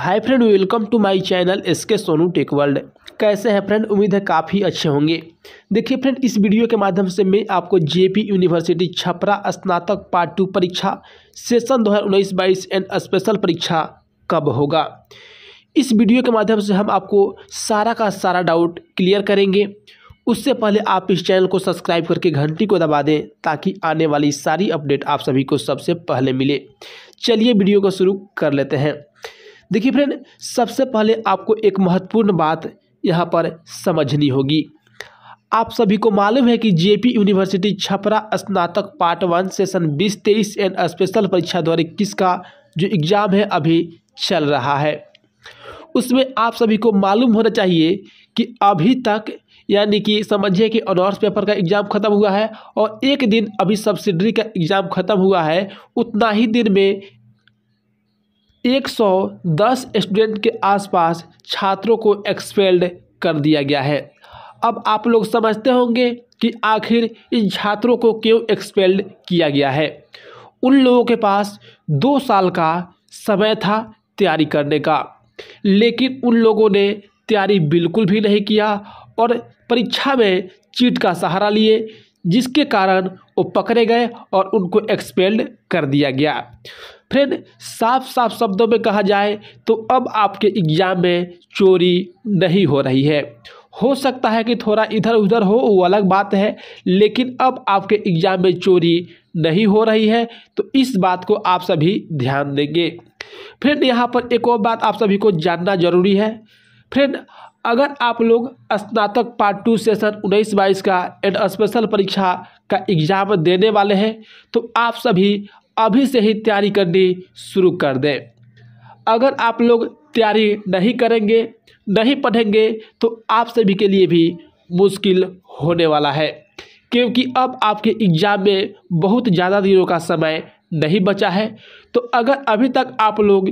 hi friend welcome to my channel SK Sonu tech world कैसे हैं friend उम्मीद है काफ़ी अच्छे होंगे देखिए फ्रेंड इस वीडियो के माध्यम से मैं आपको जेपी यूनिवर्सिटी छपरा स्नातक पार्ट टू परीक्षा सेशन दो हज़ार उन्नीस बाईस एंड स्पेशल परीक्षा कब होगा इस वीडियो के माध्यम से हम आपको सारा का सारा डाउट क्लियर करेंगे उससे पहले आप इस चैनल को सब्सक्राइब करके घंटी को दबा दें ताकि आने वाली सारी अपडेट आप सभी को सबसे पहले मिले चलिए वीडियो को शुरू कर लेते हैं देखिए फ्रेंड सबसे पहले आपको एक महत्वपूर्ण बात यहाँ पर समझनी होगी आप सभी को मालूम है कि जेपी यूनिवर्सिटी छपरा स्नातक पार्ट वन सेशन बीस तेईस एंड स्पेशल परीक्षा द्वारा इक्कीस का जो एग्ज़ाम है अभी चल रहा है उसमें आप सभी को मालूम होना चाहिए कि अभी तक यानी कि समझिए कि ऑनर्स पेपर का एग्ज़ाम ख़त्म हुआ है और एक दिन अभी सब्सिडरी का एग्ज़ाम ख़त्म हुआ है उतना ही दिन में एक सौ दस स्टूडेंट के आसपास छात्रों को एक्सपेल्ड कर दिया गया है अब आप लोग समझते होंगे कि आखिर इन छात्रों को क्यों एक्सपेल्ड किया गया है उन लोगों के पास दो साल का समय था तैयारी करने का लेकिन उन लोगों ने तैयारी बिल्कुल भी नहीं किया और परीक्षा में चीट का सहारा लिए जिसके कारण वो पकड़े गए और उनको एक्सपेल्ड कर दिया गया फ्रेंड साफ साफ शब्दों में कहा जाए तो अब आपके एग्ज़ाम में चोरी नहीं हो रही है हो सकता है कि थोड़ा इधर उधर हो वो अलग बात है लेकिन अब आपके एग्ज़ाम में चोरी नहीं हो रही है तो इस बात को आप सभी ध्यान देंगे फ्रेंड यहाँ पर एक और बात आप सभी को जानना जरूरी है फ्रेंड अगर आप लोग स्नातक पार्ट टू सेशन उन्नीस बाईस का एंड स्पेशल परीक्षा का एग्ज़ाम देने वाले हैं तो आप सभी अभी से ही तैयारी करनी शुरू कर दें अगर आप लोग तैयारी नहीं करेंगे नहीं पढ़ेंगे तो आप सभी के लिए भी मुश्किल होने वाला है क्योंकि अब आपके एग्ज़ाम में बहुत ज़्यादा दिनों का समय नहीं बचा है तो अगर अभी तक आप लोग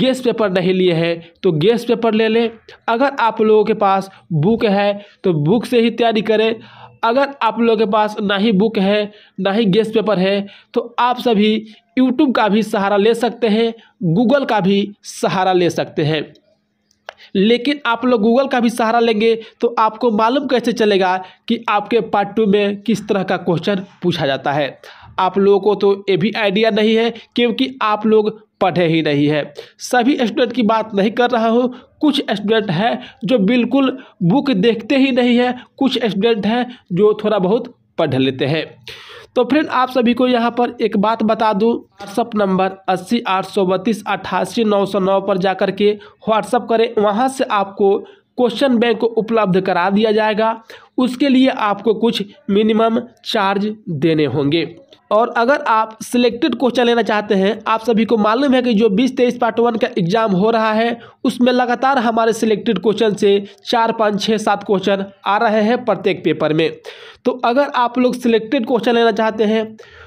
गेस्ट पेपर नहीं लिए हैं तो गेस्ट पेपर ले लें अगर आप लोगों के पास बुक है तो बुक से ही तैयारी करें अगर आप लोगों के पास ना ही बुक है ना ही गेस्ट पेपर है तो आप सभी यूट्यूब का भी सहारा ले सकते हैं गूगल का भी सहारा ले सकते हैं लेकिन आप लोग गूगल का भी सहारा लेंगे तो आपको मालूम कैसे चलेगा कि आपके पार्ट टू में किस तरह का क्वेश्चन पूछा जाता है आप लोगों को तो ये भी आइडिया नहीं है क्योंकि आप लोग पढ़े ही नहीं है सभी स्टूडेंट की बात नहीं कर रहा हूँ कुछ स्टूडेंट हैं जो बिल्कुल बुक देखते ही नहीं है कुछ स्टूडेंट हैं जो थोड़ा बहुत पढ़ लेते हैं तो फ्रेंड आप सभी को यहाँ पर एक बात बता दूँ व्हाट्सअप नंबर अस्सी आठ सौ बत्तीस अट्ठासी नौ सौ नौ पर जाकर के व्हाट्सअप करें वहाँ से आपको क्वेश्चन बैंक उपलब्ध करा दिया जाएगा उसके लिए आपको कुछ मिनिमम चार्ज देने होंगे और अगर आप सिलेक्टेड क्वेश्चन लेना चाहते हैं आप सभी को मालूम है कि जो बीस तेईस पार्ट वन का एग्जाम हो रहा है उसमें लगातार हमारे सिलेक्टेड क्वेश्चन से चार पाँच छः सात क्वेश्चन आ रहे हैं प्रत्येक पेपर में तो अगर आप लोग सिलेक्टेड क्वेश्चन लेना चाहते हैं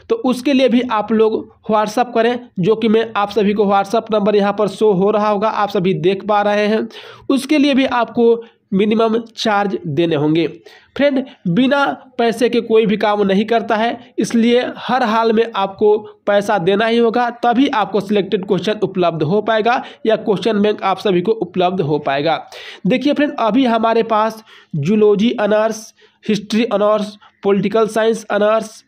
तो उसके लिए भी आप लोग व्हाट्सअप करें जो कि मैं आप सभी को व्हाट्सअप नंबर यहाँ पर शो हो रहा होगा आप सभी देख पा रहे हैं उसके लिए भी आपको मिनिमम चार्ज देने होंगे फ्रेंड बिना पैसे के कोई भी काम नहीं करता है इसलिए हर हाल में आपको पैसा देना ही होगा तभी आपको सिलेक्टेड क्वेश्चन उपलब्ध हो पाएगा या क्वेश्चन बैंक आप सभी को उपलब्ध हो पाएगा देखिए फ्रेंड अभी हमारे पास zoology honours history honours political science honours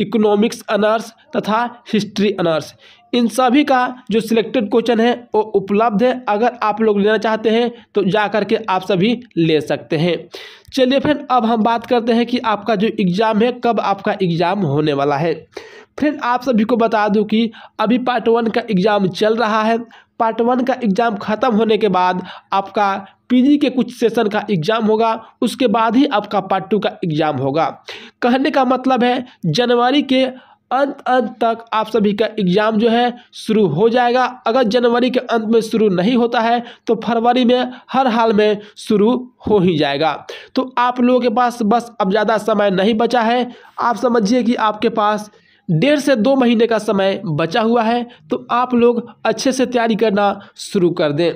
economics honours तथा हिस्ट्री अनर्स इन सभी का जो सिलेक्टेड क्वेश्चन है वो उपलब्ध है अगर आप लोग लेना चाहते हैं तो जा कर के आप सभी ले सकते हैं चलिए फ्रेंड अब हम बात करते हैं कि आपका जो एग्ज़ाम है कब आपका एग्ज़ाम होने वाला है फ्रेंड आप सभी को बता दूं कि अभी पार्ट वन का एग्ज़ाम चल रहा है पार्ट वन का एग्ज़ाम ख़त्म होने के बाद आपका पीजी के कुछ सेशन का एग्ज़ाम होगा उसके बाद ही आपका पार्ट टू का एग्ज़ाम होगा कहने का मतलब है जनवरी के अंत अंत तक आप सभी का एग्ज़ाम जो है शुरू हो जाएगा अगर जनवरी के अंत में शुरू नहीं होता है तो फरवरी में हर हाल में शुरू हो ही जाएगा तो आप लोगों के पास बस अब ज़्यादा समय नहीं बचा है आप समझिए कि आपके पास डेढ़ से दो महीने का समय बचा हुआ है तो आप लोग अच्छे से तैयारी करना शुरू कर दें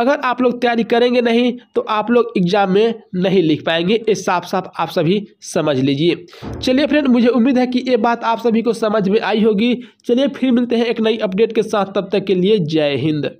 अगर आप लोग तैयारी करेंगे नहीं तो आप लोग एग्जाम में नहीं लिख पाएंगे ये साफ साफ आप सभी समझ लीजिए चलिए फ्रेंड मुझे उम्मीद है कि ये बात आप सभी को समझ में आई होगी चलिए फिर मिलते हैं एक नई अपडेट के साथ तब तक के लिए जय हिंद